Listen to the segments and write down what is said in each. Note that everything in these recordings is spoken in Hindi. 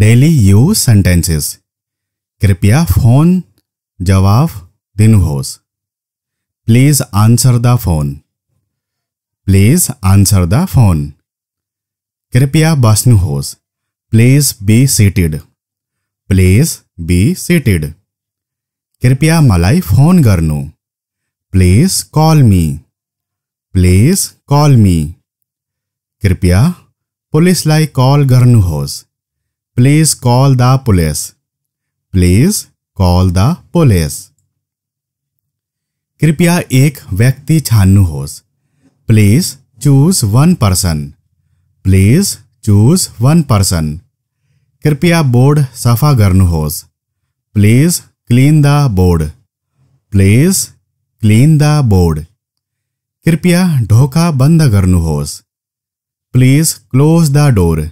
डेली यूज सेंटेंसेस कृपया फोन जवाब होस please answer the phone please answer the phone कृपया होस please be seated please be seated कृपया मलाई फोन गर्नु please call me please call me कृपया लाई कॉल गर्नुहोस् please call the police please call the police कृपया एक व्यक्ति होस please choose one person please choose one person कृपया बोर्ड सफा होस please clean the board please clean the board कृपया ढोका बंद होस please close the door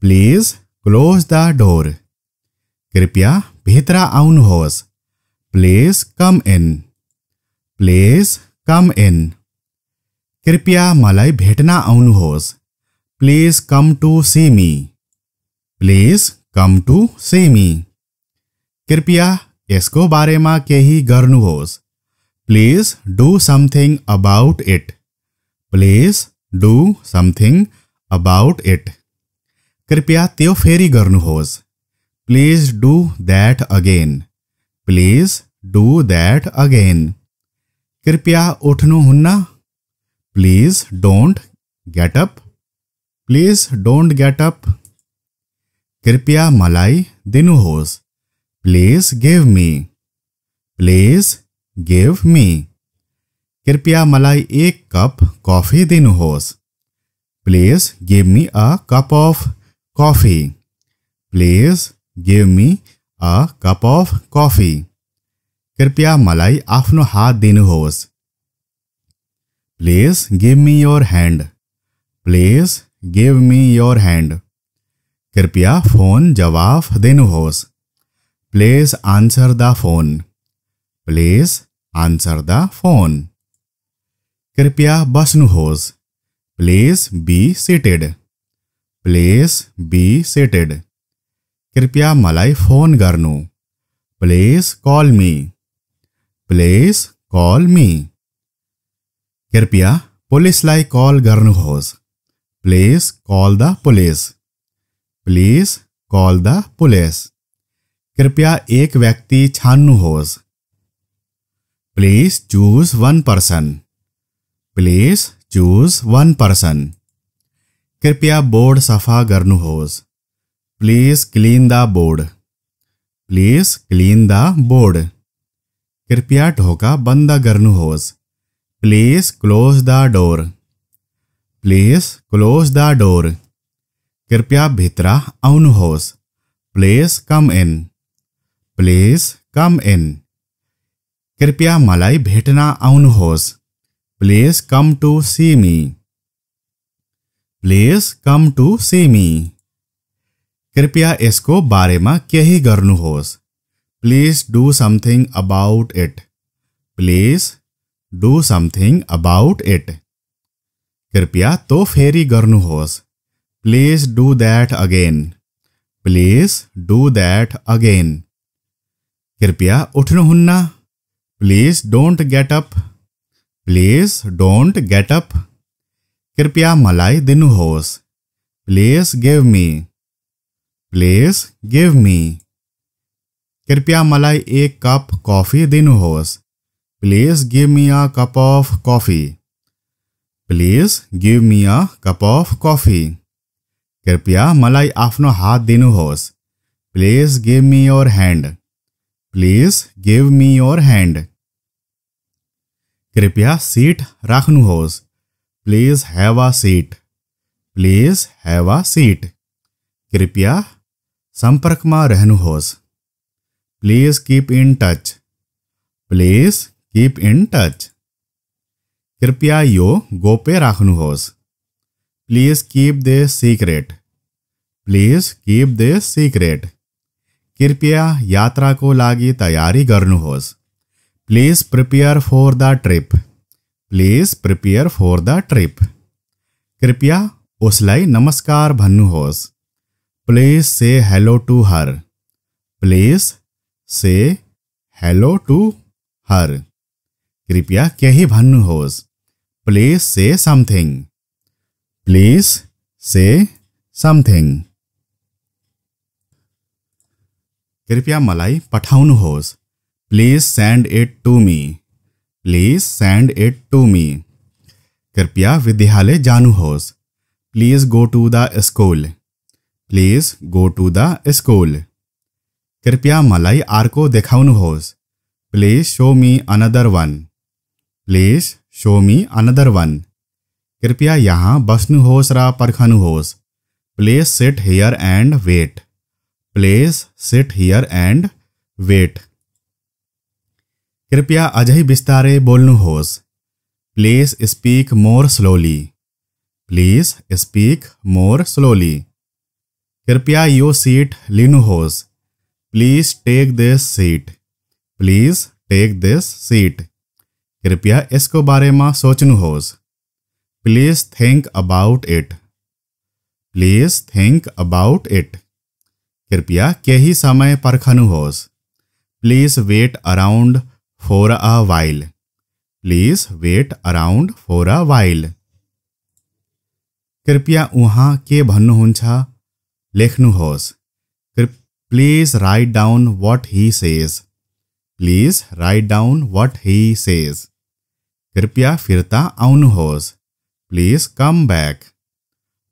please close the door कृपया भित्र आउनुहोस् please come in please come इन कृपया मलाई भेटना आउनुहोस् please come to see me please come to see me कृपया यसको बारेमा केही गर्नुहोस् please do something about it please do something about it कृपया त्यो फेरि गर्नुहोस् please do that again please do that again कृपया उठ्नुहुन्न please don't get up please don't get up कृपया मलाई दिनुहोस् please give me please give me कृपया मलाई एक कप कॉफी दिनुहोस् please give me a cup of coffee. Please give me a cup of coffee. कृपया मलाई आफ्नो हात दिनुहोस् please give me your hand please give me your hand कृपया फोन जवाफ दिनुहोस् please answer the phone please answer the phone कृपया बस्नुहोस् please be seated please be seated कृपया मलाई फोन गर्नु please call me please call me कृपया लाई कॉल गर्नुहोस् please call the police please call the police कृपया एक व्यक्ति छान्नुहोस् please choose one person please choose one person कृपया बोर्ड सफा गर्नुहोस् please clean the board please clean the board कृपया ढोका बंद गर्नुहोस् please close the door please close the door कृपया भित्र आउनुहोस् प्लिज कम इन प्लिज कम इन कृपया मलाई भेट्न आउनुहोस् please come to see me please come to see me कृपया बारे में कही गर्नुहोस् please do something about it please do something about it कृपया तो फेरी गर्नुहोस् please do that again please do that again कृपया उठ्नुहुन्न please don't get up please don't get up कृपया मलाई दिनुहोस् please give me please give me कृपया मलाई एक कप कॉफ़ी दिनुहोस् please give me a cup of coffee please give me a cup of coffee कृपया मलाई आफ्नो हात दिनुहोस् please give me your hand please give me your hand कृपया सिट राख्नुहोस् please have a seat please have a seat कृपया संपर्क में रहनु होस please keep in touch please keep in touch कृपया यो गोपे राखनु होस please keep the secret please keep the secret कृपया यात्रा को लागी तैयारी करनु होस please prepare for the trip please prepare for the trip कृपया उसलाई नमस्कार होस please say hello to her please say hello to her कृपया भन्नु होस प्लीज से समथिंग प्लीज से समथिंग कृपया मलाई होस please send it to me please send it to me कृपया विद्यालय जानू होस please go to the school please go to the school कृपया मलाई आर्को देखाउनु होस please show me another one please show me another one कृपया यहाँ बस्नुहोस् र पर्खनुहोस् please sit here and wait please sit here and wait कृपया अझै बिस्तारै बोलूस please speak more slowly please speak more slowly कृपया यो सीट लिनुहोस् please take this seat please take this seat कृपया इसको बारे में सोच्नुहोस् please think about it please think about it कृपया ही समय पर्खनुहोस् please wait around for a while please wait around for a while कृपया वहाँ के भन्नुहुन्छ लेख्नुहोस् please write down what he says please write down what he says कृपया फिर्ता आउनुहोस् please come back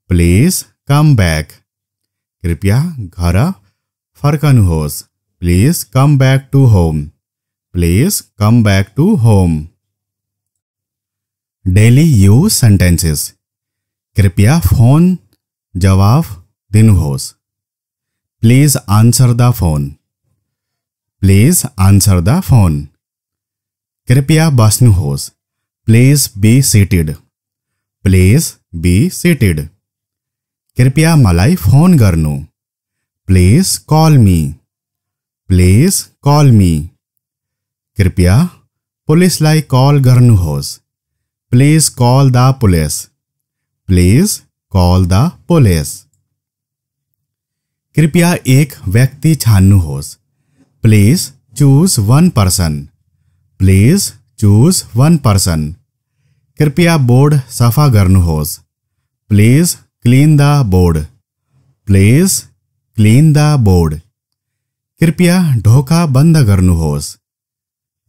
please come back कृपया घर फर्कनुहोस् please come back to home Please come back to home. Daily use sentences. कृपया फोन जवाब होस please answer the phone please answer the phone कृपया होस please be seated please be seated कृपया मलाई फोन गर्नु please call me please call me कृपया पुलिसलाई कल गर्नुहोस् please call the police please call the police कृपया एक व्यक्ति छान्नुहोस् please choose one person please choose one person कृपया बोर्ड सफा गर्नुहोस् please clean the board please clean the board कृपया ढोका बन्द गर्नुहोस्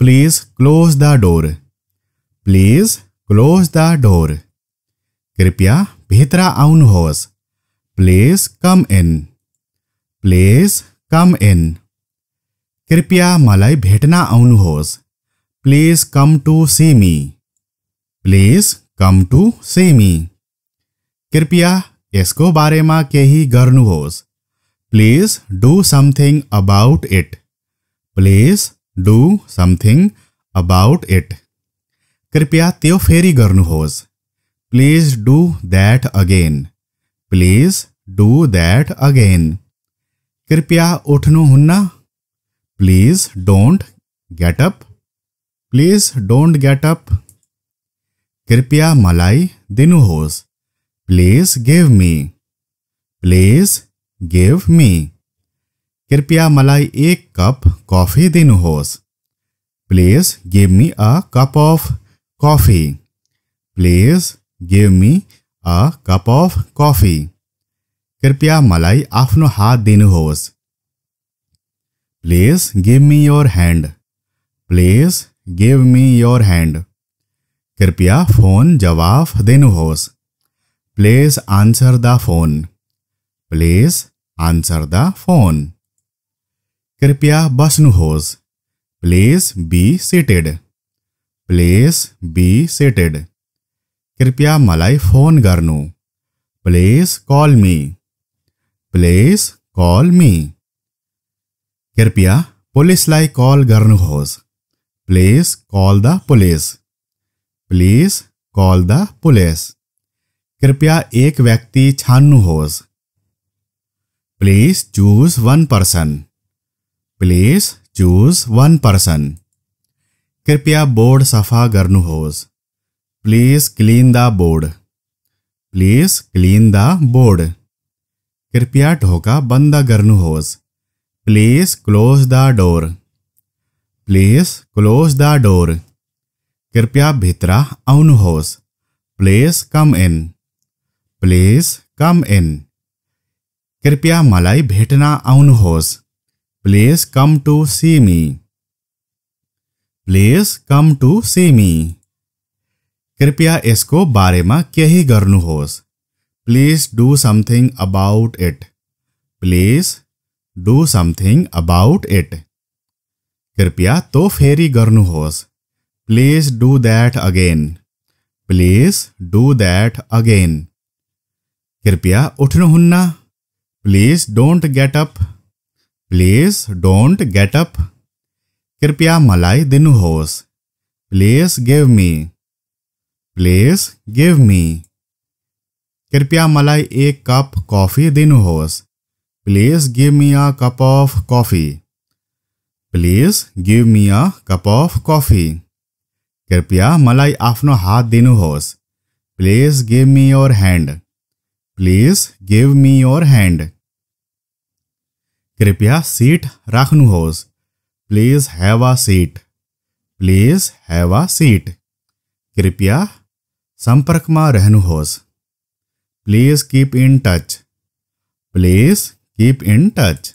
please close the door please close the door कृपया भित्र आउनुहोस् please come in please come इन कृपया मलाई भेटना आउनुहोस् please come to see me please come to see me कृपया बारे में केही गर्नुहोस् please do something about it please do something about it कृपया त्यो फेरी गर्नुहोस् please do that again please do that again कृपया उठ्नुहुन्न please don't get up please don't get up कृपया मलाई दिनुहोस् please give me please give me कृपया मलाई एक कप कॉफी दिनुहोस् please give me a cup of coffee please give me a cup of coffee कृपया मलाई आफ्नो हात दिनुहोस् please give me your hand please give me your hand कृपया फोन जवाफ दिनुहोस् please answer the phone please answer the phone कृपया बस्नुहोस् please be seated please be seated कृपया मलाई फोन गर्नु please call me please call me कृपया पुलिसलाई कॉल गर्नुहोस् please call the police please call the police कृपया एक व्यक्ति छानू छान्नुहोस् please choose one person please choose one person कृपया बोर्ड सफा गर्नुहोस् please clean the board please clean the board कृपया ढोका बंद गर्नुहोस् please close the door please close the door कृपया भित्र आउनुहोस् please come in please come इन कृपया मलाई भेटना आउनुहोस् Please come to see me. Please come to see me. कृपया बारे में कही गुनहोस् please do something about it please do something about it कृपया तो फेरी गुनहोस् please do that again please do that again कृपया उठन उठ्नुहुन्न please don't get up please don't get up कृपया मलाई दिनुहोस् please give me please give me कृपया मलाई एक कप कॉफ़ी दिनुहोस् please give me a cup of coffee please give me a cup of coffee कृपया मलाई आफ्नो हात दिनुहोस् please give me your hand please give me your hand कृपया सीट राख्नुहोस् please have a seat please have a seat कृपया संपर्क में रहनुहोस् please keep in touch please keep in touch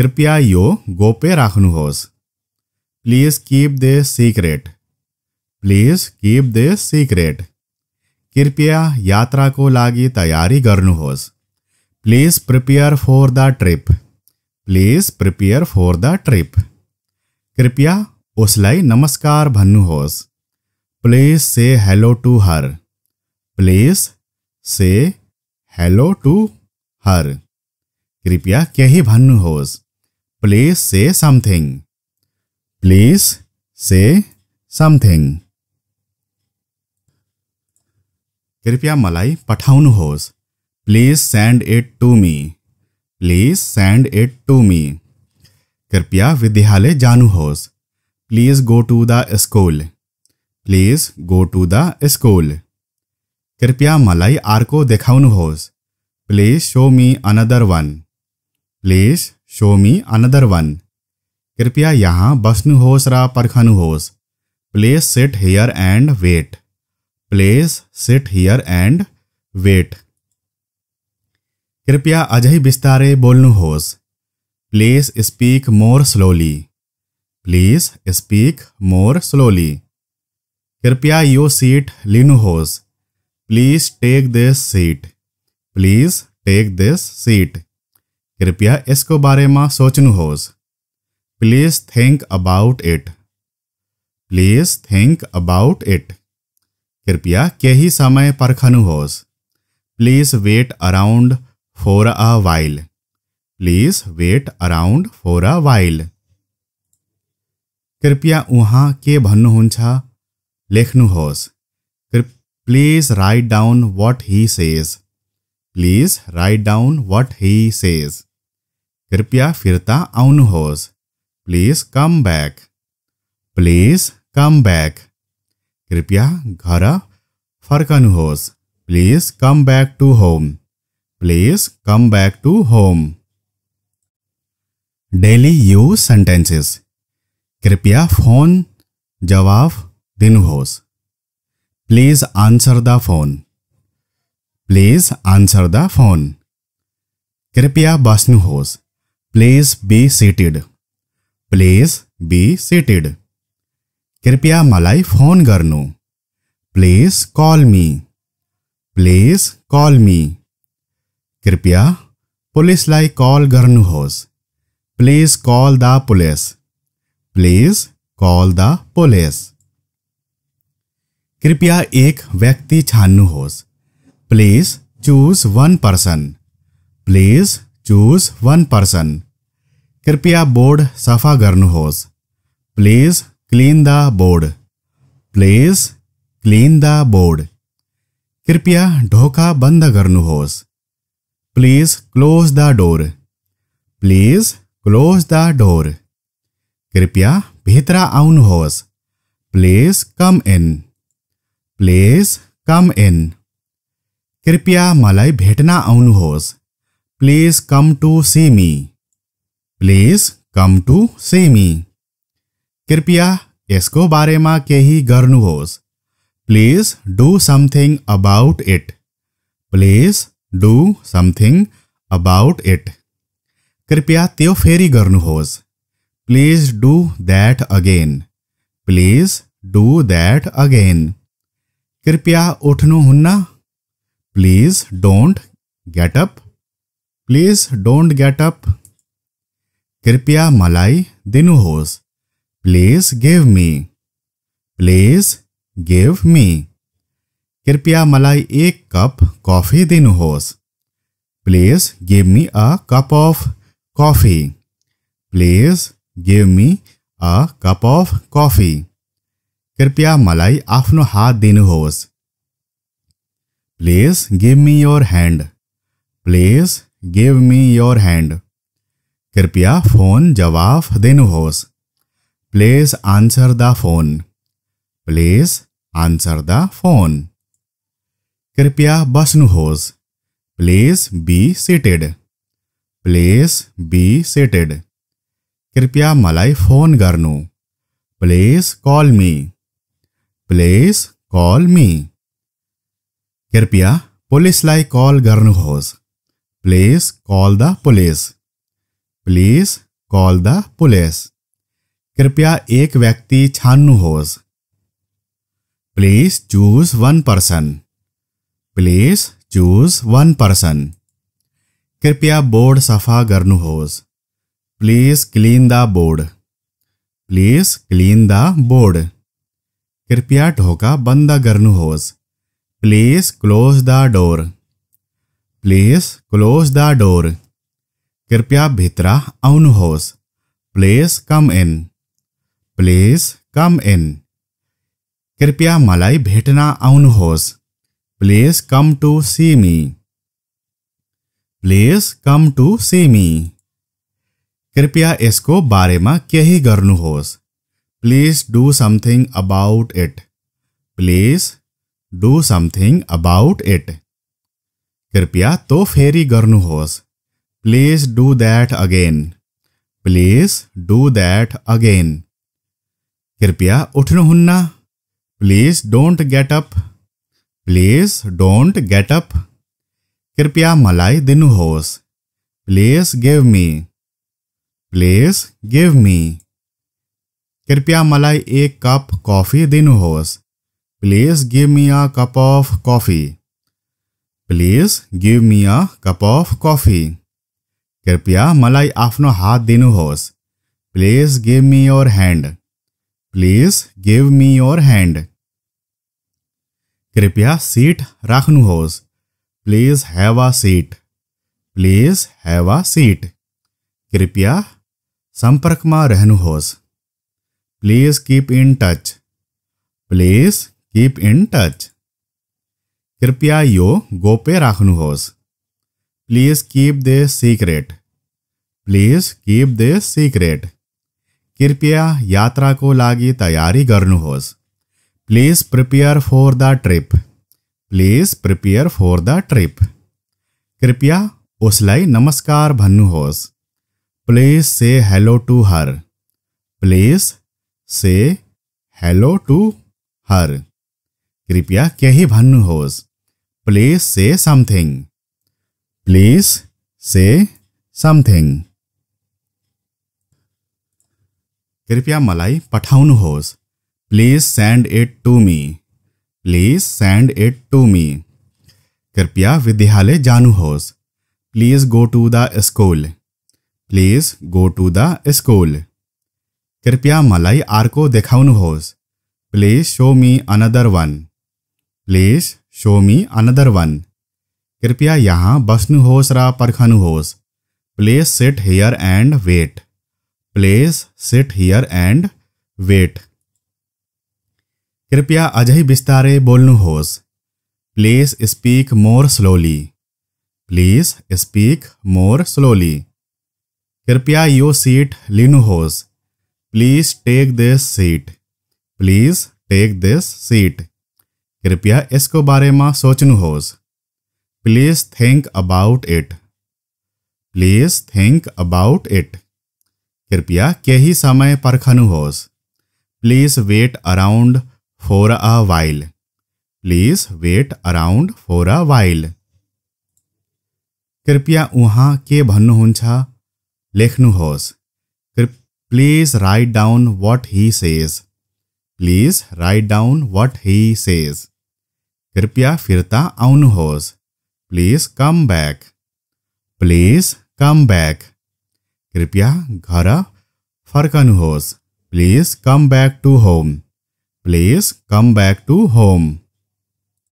कृपया यो गोपे राख्नुहोस् please keep the secret please keep the secret कृपया को लागि तैयारी गर्नुहोस् please prepare for the trip please prepare for the trip कृपया उसलाई नमस्कार भन्नुहोस् please say hello to her please say hello to her कृपया कही भन्नुहोस् प्लीज से समथिंग प्लीज से समथिंग कृपया मलाई पठाउनुहोस् please send it to me please send it to me कृपया विद्यालय जानू होस please go to the school please go to the school कृपया मलाई आर्को देखाउनु होस please show me another one please show me another one कृपया यहाँ बसनु होस रा परखनु होस please sit here and wait please sit here and wait कृपया अजय विस्तारे बोलूस होस please speak more slowly please speak more slowly कृपया यो सीट लिनु होस please take this seat please take this seat कृपया इसको बारे में सोचनु होस please think about it please think about it कृपया के ही समय परखनु होस please wait around for a while please wait around for a while कृपया वहाँ के भन्नुहुन्छ लेख्नुहोस् please write down what he says please write down what he says कृपया फिर्ता आउनुहोस् please come back please come back कृपया घर फर्कनुहोस् please come back to home Please come back to home. Daily use sentences. कृपया फोन जवाब दिनुहोस् please answer the phone please answer the phone कृपया बस्नुहोस् please be seated please be seated कृपया मलाई फोन गर्नु please call me please call me कृपया लाई कॉल गर्नुहोस् please call the police please call the police कृपया एक व्यक्ति छान्नुहोस् please choose one person please choose one person कृपया बोर्ड सफा गर्नुहोस् please clean the board please clean the board कृपया ढोका बन्द गर्नुहोस् please close the door please close the door कृपया आउन होस please come in please come इन कृपया मलाई आउन होस please come to see me please come to see me कृपया में बारेमा गर्नु होस please do something about it please do something about it कृपया त्यो फेरी गर्नुहोस् please do that again please do that again कृपया उठ्नुहुन्न please don't get up please don't get up कृपया मलाई दिनुहोस् please give me please give me कृपया मलाई एक कप कॉफी दिनुहोस् please give me a cup of coffee please give me a cup of coffee कृपया मलाई आफ्नो हात दिनुहोस् please give me your hand please give me your hand कृपया फोन जवाफ दिनुहोस् please answer the phone please answer the phone कृपया बस्नुहोस् please be seated please be seated कृपया मलाई फोन गर्नु please call me please call me कृपया लाई कॉल गर्नुहोस् please call the police please call the police कृपया एक व्यक्ति होज please choose one person please choose one person कृपया बोर्ड सफा गर्नुहोस् please clean the board please clean the board कृपया ढोका बंद गर्नुहोस् please close the door please close the door कृपया भित्र आउनुहोस् please come in please come इन कृपया मलाई भेटना आउनुहोस् please come to see me please come to see me कृपया बारे में कही गर्नुहोस् please do something about it please do something about it कृपया तो फेरी गर्नुहोस् please do that again please do that again कृपया उठन उठ्नुहुन्न please don't get up please don't get up कृपया मलाई दिनुहोस् please give me please give me कृपया मलाई एक कप कॉफी दिनुहोस् please give me a cup of coffee please give me a cup of coffee कृपया मलाई आफ्नो हात दिनुहोस् please give me your hand please give me your hand कृपया सीट राख्नुहोस् please have a seat please have a seat कृपया संपर्क में रहनुहोस् please keep in touch please keep in touch कृपया यो गोपे राख्नुहोस् please keep the secret please keep the secret कृपया को लागि तैयारी गर्नुहोस् please prepare for the trip please prepare for the trip कृपया उसलाई नमस्कार भन्नुहोस् please say hello to her please say hello to her कृपया केही भन्नुहोस् प्लीज से समथिंग प्लीज से समथिंग कृपया मलाई पठाउनुहोस् please send it to me please send it to me कृपया विद्यालय जानू होस please go to the school please go to the school कृपया मलाई आर्को होस please show me another one please show me another one कृपया यहाँ बस्नुहोस् र होस please sit here and wait please sit here and wait कृपया अज बिस्तारे बोलूस please speak more slowly please speak more slowly कृपया यो सीट लिनुहोस please take this seat please take this seat कृपया इसको बारे में सोचनुहोस please think about it please think about it कृपया के ही समय परखनुहोस please wait around for a while please wait around for a while कृपया वहाँ के भन्नुहुन्छ लेख्नुहोस् please write down what he says please write down what he says कृपया फिर्ता आउनुहोस् please come back please come back कृपया घर फर्कनुहोस् please come back to home Please come back to home.